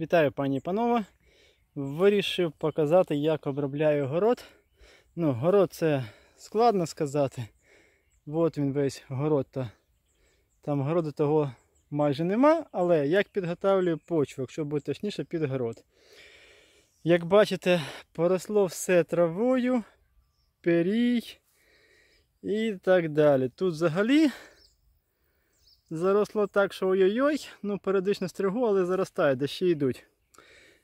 Вітаю пані і панове. Вирішив показати, як обробляю город. Ну, Город це складно сказати. От він весь город. -то. Там городу того майже нема, але як підготавлюю почву, якщо бути точніше, під город. Як бачите, поросло все травою, перій і так далі. Тут взагалі Заросло так, що ой-ой-ой, ну періодично стригу, але заростає, дощі йдуть.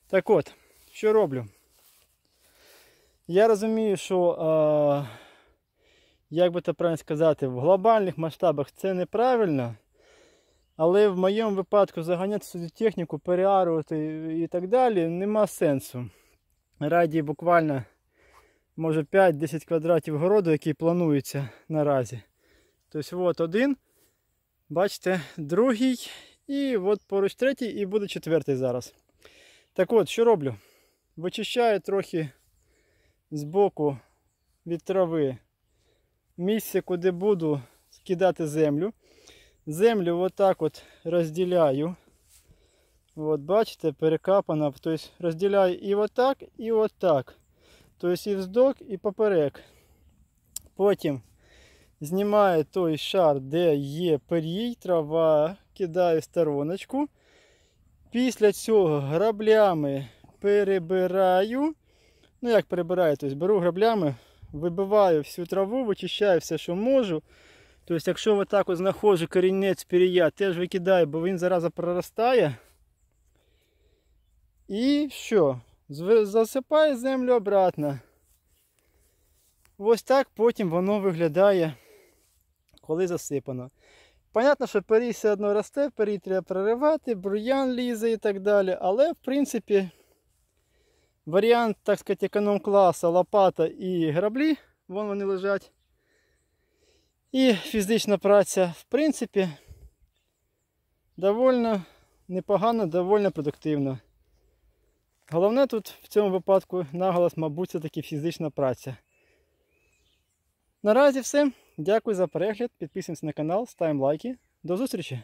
Так от, що роблю? Я розумію, що, е, як би це правильно сказати, в глобальних масштабах це неправильно. Але в моєму випадку заганяти сюди техніку, переарувати і так далі нема сенсу. Раді буквально може 5-10 квадратів городу, який планується наразі. Тобто, от один. Бачите, другий. І от поруч третій, і буде четвертий зараз. Так от, що роблю? Вичищаю трохи з боку від трави місце, куди буду скидати землю. Землю отак от розділяю. От, бачите, перекапана. Тобто розділяю і отак, і отак. Тобто і вздок, і поперек. Потім Знімаю той шар, де є перій, трава, кидаю стороночку. Після цього граблями перебираю. Ну, як перебираю, тобто беру граблями, вибиваю всю траву, вичищаю все, що можу. Тобто, якщо отак от знаходжу корінець пір'я, теж викидаю, бо він зараза проростає. І що? Засипаю землю обратно. Ось так потім воно виглядає коли засипано. Понятно, що перій все одно росте, перій треба проривати, бур'ян лізе і так далі. Але, в принципі, варіант, так сказати, економ класа лопата і граблі, вон вони лежать. І фізична праця, в принципі, довольно непогано, довольно продуктивно. Головне тут в цьому випадку наголос, мабуть, це таки фізична праця. Наразі все. Дякую за перегляд, підписуємося на канал, ставимо лайки. До зустрічі!